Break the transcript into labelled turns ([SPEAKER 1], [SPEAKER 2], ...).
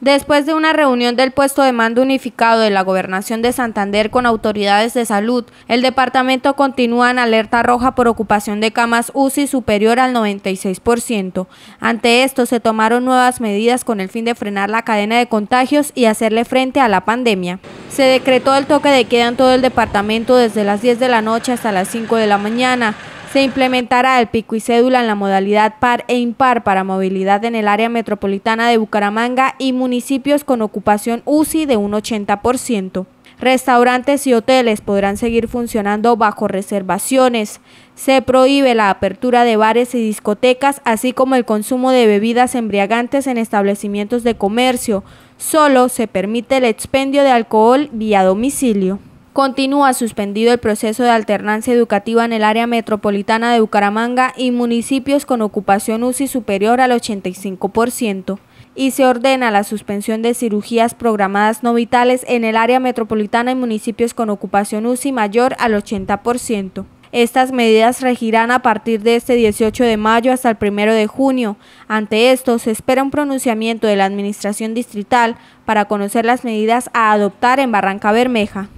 [SPEAKER 1] Después de una reunión del puesto de mando unificado de la Gobernación de Santander con autoridades de salud, el departamento continúa en alerta roja por ocupación de camas UCI superior al 96%. Ante esto se tomaron nuevas medidas con el fin de frenar la cadena de contagios y hacerle frente a la pandemia. Se decretó el toque de queda en todo el departamento desde las 10 de la noche hasta las 5 de la mañana. Se implementará el pico y cédula en la modalidad par e impar para movilidad en el área metropolitana de Bucaramanga y municipios con ocupación UCI de un 80%. Restaurantes y hoteles podrán seguir funcionando bajo reservaciones. Se prohíbe la apertura de bares y discotecas, así como el consumo de bebidas embriagantes en establecimientos de comercio. Solo se permite el expendio de alcohol vía domicilio. Continúa suspendido el proceso de alternancia educativa en el área metropolitana de Bucaramanga y municipios con ocupación UCI superior al 85% y se ordena la suspensión de cirugías programadas no vitales en el área metropolitana y municipios con ocupación UCI mayor al 80%. Estas medidas regirán a partir de este 18 de mayo hasta el 1 de junio. Ante esto, se espera un pronunciamiento de la Administración Distrital para conocer las medidas a adoptar en Barranca Bermeja.